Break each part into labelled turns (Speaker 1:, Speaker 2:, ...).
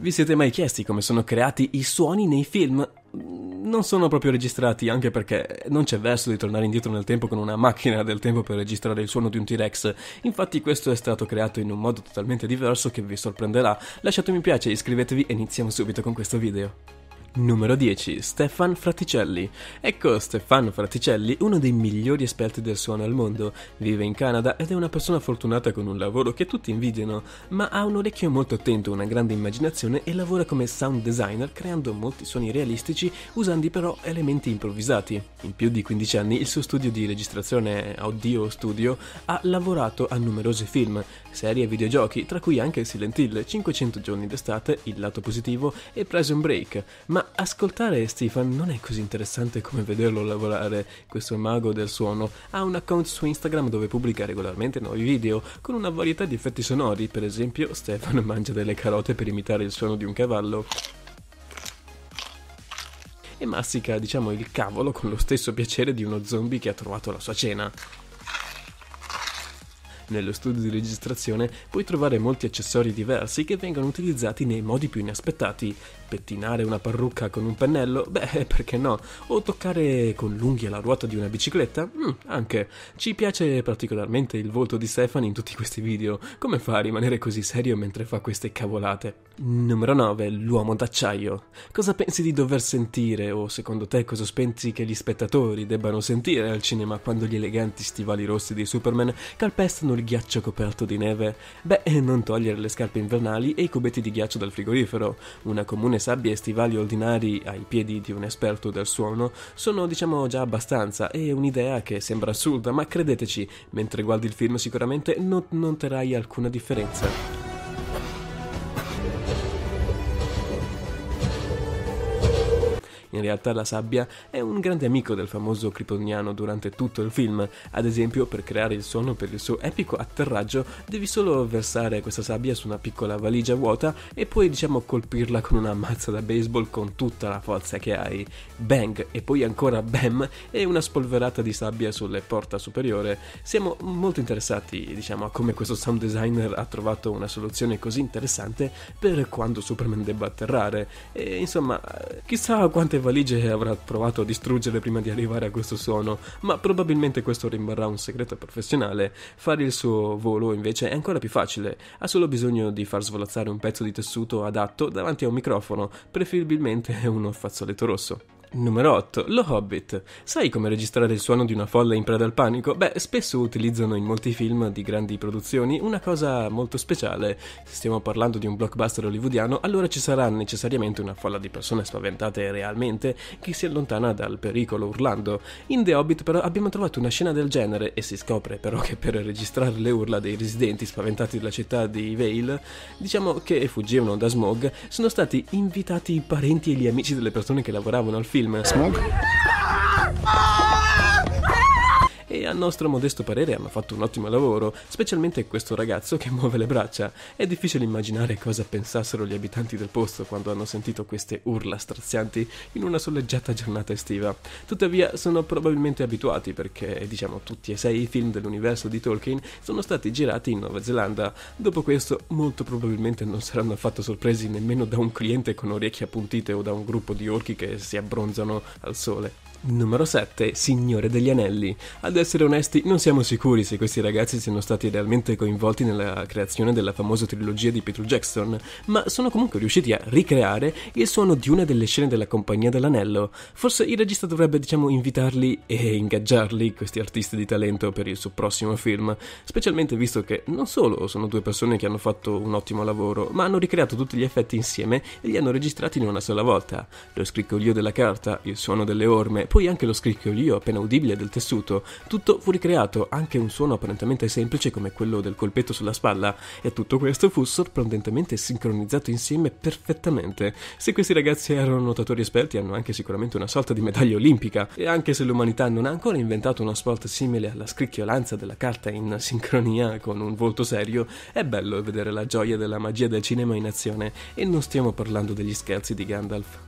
Speaker 1: Vi siete mai chiesti come sono creati i suoni nei film? Non sono proprio registrati, anche perché non c'è verso di tornare indietro nel tempo con una macchina del tempo per registrare il suono di un T-Rex. Infatti questo è stato creato in un modo totalmente diverso che vi sorprenderà. Lasciate un mi piace, iscrivetevi e iniziamo subito con questo video. Numero 10. Stefan Fraticelli. Ecco Stefano Fraticelli, uno dei migliori esperti del suono al mondo. Vive in Canada ed è una persona fortunata con un lavoro che tutti invidiano, ma ha un orecchio molto attento, una grande immaginazione e lavora come sound designer creando molti suoni realistici usando però elementi improvvisati. In più di 15 anni il suo studio di registrazione Audio Studio ha lavorato a numerosi film, serie e videogiochi, tra cui anche Silent Hill, 500 giorni d'estate, Il lato positivo e Prison Break, ma ma ascoltare Stefan non è così interessante come vederlo lavorare. Questo mago del suono ha un account su Instagram dove pubblica regolarmente nuovi video con una varietà di effetti sonori, per esempio Stefan mangia delle carote per imitare il suono di un cavallo e massica, diciamo, il cavolo con lo stesso piacere di uno zombie che ha trovato la sua cena. Nello studio di registrazione puoi trovare molti accessori diversi che vengono utilizzati nei modi più inaspettati pettinare una parrucca con un pennello? Beh, perché no? O toccare con l'unghia la ruota di una bicicletta? Mm, anche. Ci piace particolarmente il volto di Stefani in tutti questi video. Come fa a rimanere così serio mentre fa queste cavolate? Numero 9. L'uomo d'acciaio. Cosa pensi di dover sentire o secondo te cosa pensi che gli spettatori debbano sentire al cinema quando gli eleganti stivali rossi di Superman calpestano il ghiaccio coperto di neve? Beh, non togliere le scarpe invernali e i cubetti di ghiaccio dal frigorifero. Una comune sabbie e stivali ordinari ai piedi di un esperto del suono sono diciamo già abbastanza e un'idea che sembra assurda, ma credeteci, mentre guardi il film sicuramente non noterai alcuna differenza. In realtà la sabbia è un grande amico del famoso kryptoniano durante tutto il film. Ad esempio, per creare il suono per il suo epico atterraggio, devi solo versare questa sabbia su una piccola valigia vuota e poi diciamo colpirla con una mazza da baseball con tutta la forza che hai. Bang e poi ancora bam e una spolverata di sabbia sulle porta superiore. Siamo molto interessati, diciamo, a come questo sound designer ha trovato una soluzione così interessante per quando Superman debba atterrare. E insomma, eh, chissà quante valigie avrà provato a distruggere prima di arrivare a questo suono, ma probabilmente questo rimarrà un segreto professionale. Fare il suo volo invece è ancora più facile, ha solo bisogno di far svolazzare un pezzo di tessuto adatto davanti a un microfono, preferibilmente uno fazzoletto rosso. Numero 8. Lo Hobbit. Sai come registrare il suono di una folla in preda al panico? Beh, spesso utilizzano in molti film di grandi produzioni una cosa molto speciale. Se stiamo parlando di un blockbuster hollywoodiano, allora ci sarà necessariamente una folla di persone spaventate realmente che si allontana dal pericolo urlando. In The Hobbit però abbiamo trovato una scena del genere e si scopre però che per registrare le urla dei residenti spaventati della città di Vale, diciamo che fuggivano da smog, sono stati invitati i parenti e gli amici delle persone che lavoravano al film фильмы. Смог? e a nostro modesto parere hanno fatto un ottimo lavoro, specialmente questo ragazzo che muove le braccia. È difficile immaginare cosa pensassero gli abitanti del posto quando hanno sentito queste urla strazianti in una soleggiata giornata estiva. Tuttavia sono probabilmente abituati perché, diciamo, tutti e sei i film dell'universo di Tolkien sono stati girati in Nuova Zelanda. Dopo questo molto probabilmente non saranno affatto sorpresi nemmeno da un cliente con orecchie appuntite o da un gruppo di orchi che si abbronzano al sole. Numero 7. Signore degli Anelli. Ad essere onesti, non siamo sicuri se questi ragazzi siano stati realmente coinvolti nella creazione della famosa trilogia di Peter Jackson, ma sono comunque riusciti a ricreare il suono di una delle scene della Compagnia dell'Anello. Forse il regista dovrebbe, diciamo, invitarli e ingaggiarli, questi artisti di talento, per il suo prossimo film, specialmente visto che non solo sono due persone che hanno fatto un ottimo lavoro, ma hanno ricreato tutti gli effetti insieme e li hanno registrati in una sola volta. Lo scriccoglio della carta, il suono delle orme, poi anche lo scricchiolio appena udibile del tessuto, tutto fu ricreato, anche un suono apparentemente semplice come quello del colpetto sulla spalla, e tutto questo fu sorprendentemente sincronizzato insieme perfettamente. Se questi ragazzi erano nuotatori esperti hanno anche sicuramente una sorta di medaglia olimpica, e anche se l'umanità non ha ancora inventato uno sport simile alla scricchiolanza della carta in sincronia con un volto serio, è bello vedere la gioia della magia del cinema in azione, e non stiamo parlando degli scherzi di Gandalf.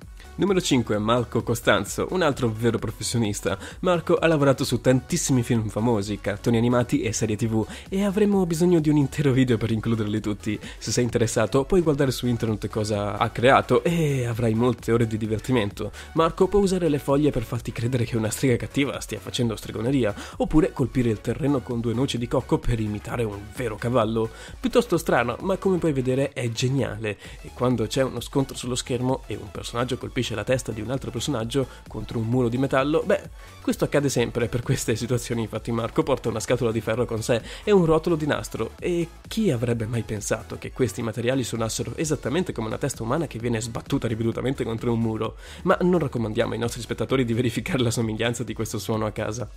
Speaker 1: Numero 5 Marco Costanzo, un altro vero professionista. Marco ha lavorato su tantissimi film famosi, cartoni animati e serie tv e avremo bisogno di un intero video per includerli tutti. Se sei interessato puoi guardare su internet cosa ha creato e avrai molte ore di divertimento. Marco può usare le foglie per farti credere che una strega cattiva stia facendo stregoneria, oppure colpire il terreno con due noci di cocco per imitare un vero cavallo. Piuttosto strano, ma come puoi vedere è geniale e quando c'è uno scontro sullo schermo e un personaggio colpisce colpisce la testa di un altro personaggio contro un muro di metallo, beh, questo accade sempre per queste situazioni, infatti Marco porta una scatola di ferro con sé e un rotolo di nastro, e chi avrebbe mai pensato che questi materiali suonassero esattamente come una testa umana che viene sbattuta ripetutamente contro un muro? Ma non raccomandiamo ai nostri spettatori di verificare la somiglianza di questo suono a casa.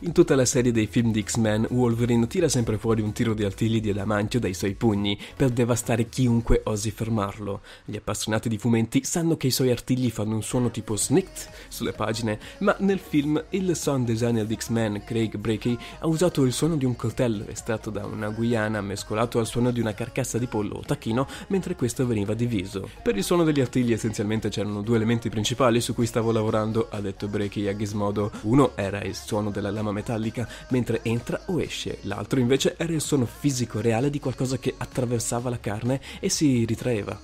Speaker 1: In tutta la serie dei film di X-Men, Wolverine tira sempre fuori un tiro di artigli di adamancio dai suoi pugni per devastare chiunque osi fermarlo. Gli appassionati di fumetti sanno che i suoi artigli fanno un suono tipo snicked sulle pagine, ma nel film il sound designer di X-Men, Craig Brakey, ha usato il suono di un coltello estratto da una guiana mescolato al suono di una carcassa di pollo o tacchino, mentre questo veniva diviso. Per il suono degli artigli essenzialmente c'erano due elementi principali su cui stavo lavorando, ha detto Brakey a Gizmodo. Uno era il suono suono della lama metallica mentre entra o esce, l'altro invece era il suono fisico reale di qualcosa che attraversava la carne e si ritraeva.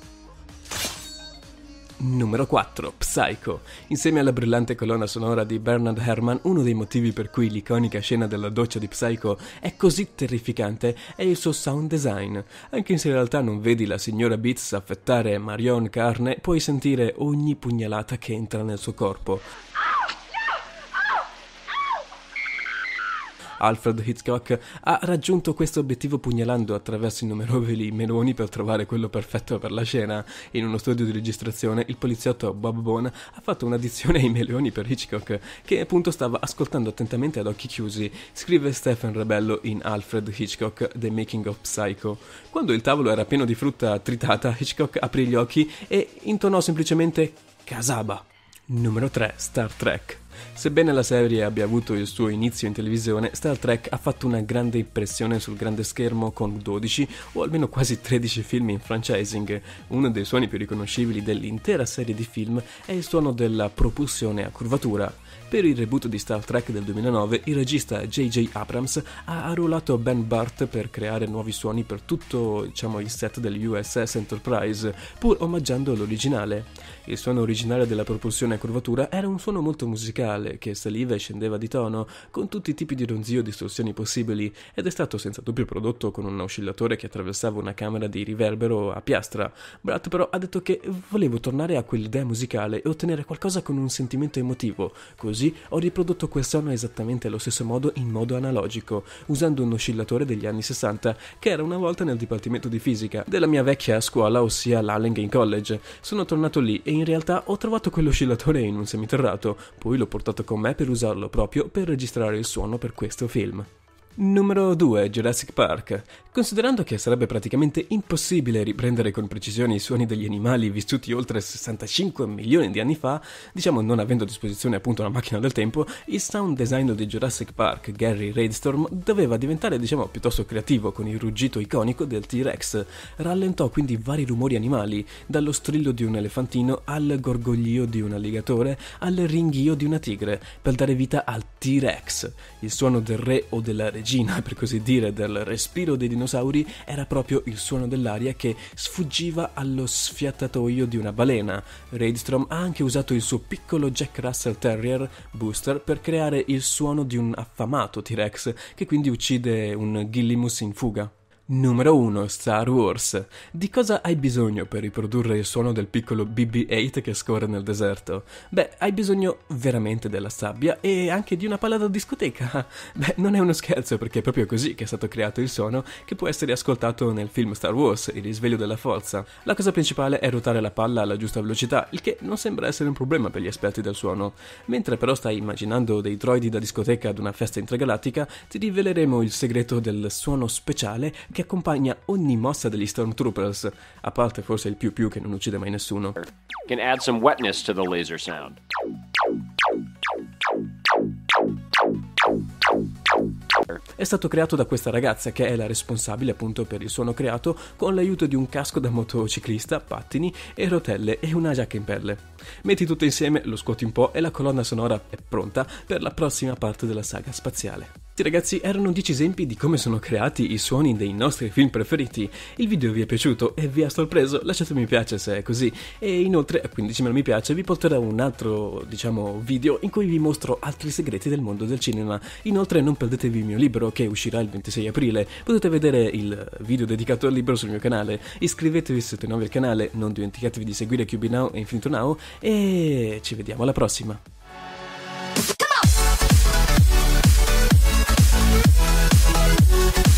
Speaker 1: Numero 4. Psycho. Insieme alla brillante colonna sonora di Bernard Herrmann, uno dei motivi per cui l'iconica scena della doccia di Psycho è così terrificante è il suo sound design. Anche se in realtà non vedi la signora Beats affettare Marion carne, puoi sentire ogni pugnalata che entra nel suo corpo. Alfred Hitchcock ha raggiunto questo obiettivo pugnalando attraverso innumerevoli meloni per trovare quello perfetto per la scena. In uno studio di registrazione il poliziotto Bob Bone ha fatto un'addizione ai meloni per Hitchcock, che appunto stava ascoltando attentamente ad occhi chiusi, scrive Stephen Rebello in Alfred Hitchcock The Making of Psycho. Quando il tavolo era pieno di frutta tritata, Hitchcock aprì gli occhi e intonò semplicemente Casaba. Numero 3 Star Trek Sebbene la serie abbia avuto il suo inizio in televisione, Star Trek ha fatto una grande impressione sul grande schermo con 12 o almeno quasi 13 film in franchising. Uno dei suoni più riconoscibili dell'intera serie di film è il suono della propulsione a curvatura. Per il reboot di Star Trek del 2009, il regista J.J. Abrams ha arruolato Ben Bart per creare nuovi suoni per tutto diciamo, il set dell'USS Enterprise, pur omaggiando l'originale. Il suono originale della propulsione a curvatura era un suono molto musicale musicale che saliva e scendeva di tono, con tutti i tipi di ronzio e distorsioni possibili, ed è stato senza dubbio prodotto con un oscillatore che attraversava una camera di riverbero a piastra. Bratt però ha detto che volevo tornare a quell'idea musicale e ottenere qualcosa con un sentimento emotivo, così ho riprodotto quel suono esattamente allo stesso modo in modo analogico, usando un oscillatore degli anni 60 che era una volta nel dipartimento di fisica della mia vecchia scuola, ossia l'Allengen College. Sono tornato lì e in realtà ho trovato quell'oscillatore in un semiterrato, poi l'ho portato con me per usarlo proprio per registrare il suono per questo film. Numero 2 Jurassic Park. Considerando che sarebbe praticamente impossibile riprendere con precisione i suoni degli animali vissuti oltre 65 milioni di anni fa, diciamo non avendo a disposizione appunto una macchina del tempo, il sound designer di Jurassic Park, Gary Raidstorm, doveva diventare diciamo piuttosto creativo con il ruggito iconico del T-Rex. Rallentò quindi vari rumori animali, dallo strillo di un elefantino al gorgoglio di un alligatore al ringhio di una tigre, per dare vita al T-Rex, il suono del re o della regina regina, per così dire, del respiro dei dinosauri era proprio il suono dell'aria che sfuggiva allo sfiatatoio di una balena. Raidstrom ha anche usato il suo piccolo Jack Russell Terrier Booster per creare il suono di un affamato T-Rex che quindi uccide un Gillimus in fuga. Numero 1 Star Wars. Di cosa hai bisogno per riprodurre il suono del piccolo BB-8 che scorre nel deserto? Beh, hai bisogno veramente della sabbia e anche di una palla da discoteca. Beh, non è uno scherzo perché è proprio così che è stato creato il suono che può essere ascoltato nel film Star Wars, Il risveglio della forza. La cosa principale è ruotare la palla alla giusta velocità, il che non sembra essere un problema per gli esperti del suono. Mentre però stai immaginando dei droidi da discoteca ad una festa intergalattica, ti riveleremo il segreto del suono speciale che accompagna ogni mossa degli Stormtroopers, a parte forse il più più che non uccide mai nessuno. Can add some wetness to the laser sound. È stato creato da questa ragazza che è la responsabile appunto per il suono creato con l'aiuto di un casco da motociclista, pattini e rotelle e una giacca in pelle. Metti tutto insieme, lo scuoti un po' e la colonna sonora è pronta per la prossima parte della saga spaziale. Sì ragazzi, erano 10 esempi di come sono creati i suoni dei nostri film preferiti. Il video vi è piaciuto e vi ha sorpreso? Lasciate un mi piace se è così. E inoltre a 15.000 mi piace vi porterò un altro, diciamo, video in cui vi mostro altri segreti del mondo del cinema. Inoltre non perdetevi il mio libro che uscirà il 26 aprile. Potete vedere il video dedicato al libro sul mio canale. Iscrivetevi se siete nuovi al canale, non dimenticatevi di seguire QB Now e Infinito Now e ci vediamo alla prossima. Thank you